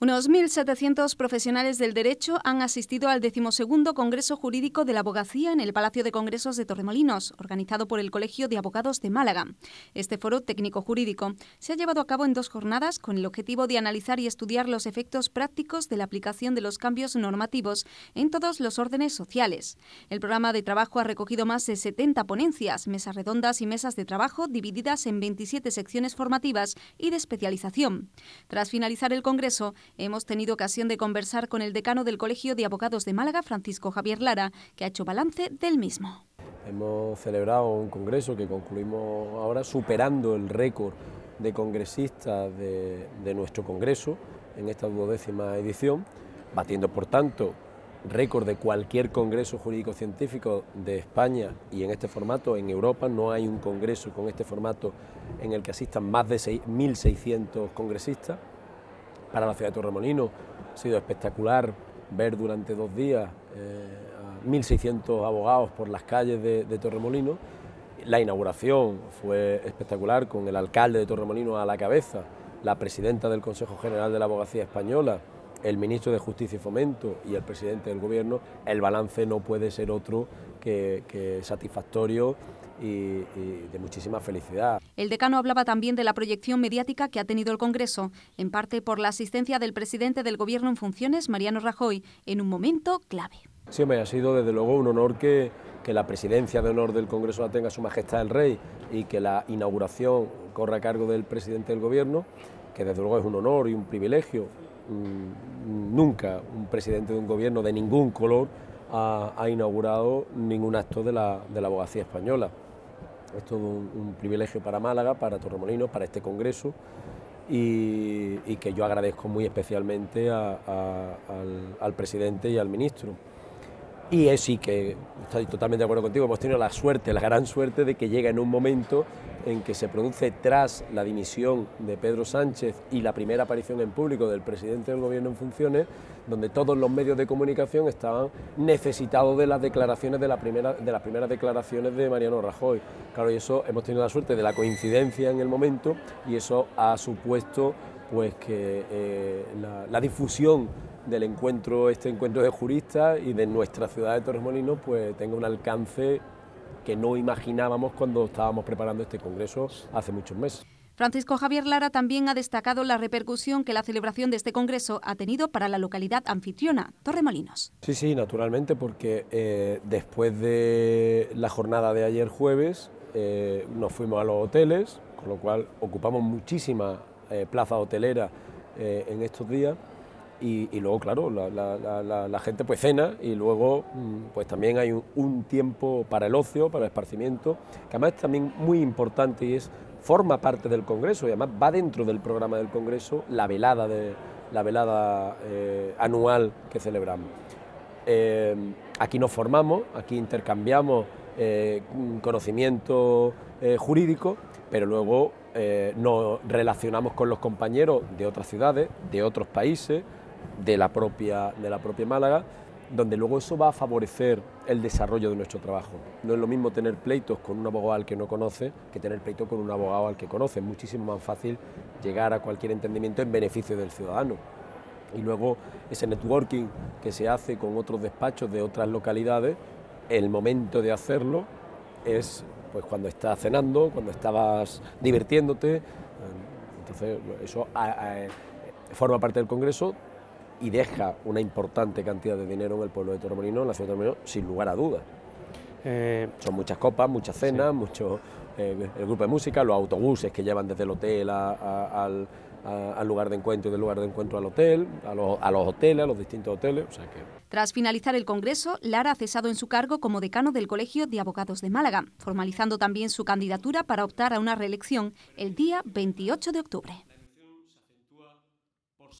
Unos 1.700 profesionales del derecho han asistido al decimosegundo Congreso Jurídico de la Abogacía en el Palacio de Congresos de Torremolinos, organizado por el Colegio de Abogados de Málaga. Este foro técnico-jurídico se ha llevado a cabo en dos jornadas con el objetivo de analizar y estudiar los efectos prácticos de la aplicación de los cambios normativos en todos los órdenes sociales. El programa de trabajo ha recogido más de 70 ponencias, mesas redondas y mesas de trabajo divididas en 27 secciones formativas y de especialización. Tras finalizar el Congreso, Hemos tenido ocasión de conversar con el decano del Colegio de Abogados de Málaga, Francisco Javier Lara, que ha hecho balance del mismo. Hemos celebrado un congreso que concluimos ahora superando el récord de congresistas de, nuestro congreso en esta duodécima edición, batiendo por tanto récord de cualquier congreso jurídico científico de España y en este formato en Europa. No hay un congreso con este formato en el que asistan más de 1.600 congresistas para la ciudad de Torremolino. Ha sido espectacular ver durante dos días eh, a 1.600 abogados por las calles de, de, Torremolino. La inauguración fue espectacular con el alcalde de Torremolino a la cabeza, la presidenta del Consejo General de la Abogacía Española, el ministro de Justicia y Fomento y el presidente del Gobierno, el balance no puede ser otro que, satisfactorio y, de muchísima felicidad. El decano hablaba también de la proyección mediática que ha tenido el Congreso, en parte por la asistencia del presidente del Gobierno en funciones, Mariano Rajoy, en un momento clave. Sí, me ha sido desde luego un honor que, que la presidencia de honor del Congreso la tenga Su Majestad el Rey y que la inauguración corra a cargo del presidente del Gobierno, que desde luego es un honor y un privilegio Mm, nunca un presidente de un gobierno de ningún color ha, inaugurado ningún acto de la, abogacía española. Es todo un, privilegio para Málaga, para Torremolinos, para este Congreso y, que yo agradezco muy especialmente al, presidente y al ministro. Y es sí que estoy totalmente de acuerdo contigo, hemos tenido la suerte, la gran suerte de que llega en un momento en que se produce tras la dimisión de Pedro Sánchez y la primera aparición en público del presidente del gobierno en funciones, donde todos los medios de comunicación estaban necesitados de las declaraciones de, la primera, de las primeras declaraciones de Mariano Rajoy. Claro, y eso hemos tenido la suerte de la coincidencia en el momento y eso ha supuesto pues que eh, la, difusión del encuentro, este encuentro de juristas y de nuestra ciudad de Torres Molinos, pues tenga un alcance que no imaginábamos cuando estábamos preparando este Congreso hace muchos meses. Francisco Javier Lara también ha destacado la repercusión que la celebración de este Congreso ha tenido para la localidad anfitriona, Torremolinos. Sí, sí, naturalmente, porque eh, después de la jornada de ayer jueves eh, nos fuimos a los hoteles, con lo cual ocupamos muchísima eh, plaza hotelera en estos días y, luego, claro, la, gente pues cena y luego mm, pues también hay un, tiempo para el ocio, para el esparcimiento, que además es también muy importante y es forma parte del Congreso y además va dentro del programa del Congreso la velada, de, la velada eh, anual que celebramos. Eh, aquí nos formamos, aquí intercambiamos eh, conocimiento jurídico, pero luego nos relacionamos con los compañeros de otras ciudades, de otros países, de la propia, de la propia Málaga, donde luego eso va a favorecer el desarrollo de nuestro trabajo. No es lo mismo tener pleitos con un abogado al que no conoce que tener pleitos con un abogado al que conoce. Es muchísimo más fácil llegar a cualquier entendimiento en beneficio del ciudadano. Y luego ese networking que se hace con otros despachos de otras localidades, el momento de hacerlo es pues cuando estás cenando, cuando estabas divirtiéndote. Entonces eso forma parte del Congreso, y deja una importante cantidad de dinero en el pueblo de Torremolinos, en la ciudad de Torremolinos, sin lugar a dudas. Eh, Son muchas copas, muchas cenas, mucho, eh, el grupo de música, los autobuses que llevan desde el hotel al, lugar de encuentro y del lugar de encuentro al hotel, a los, a los hoteles, a los distintos hoteles. Tras finalizar el Congreso, Lara ha cesado en su cargo como decano del Colegio de Abogados de Málaga, formalizando también su candidatura para optar a una reelección el día 28 de octubre.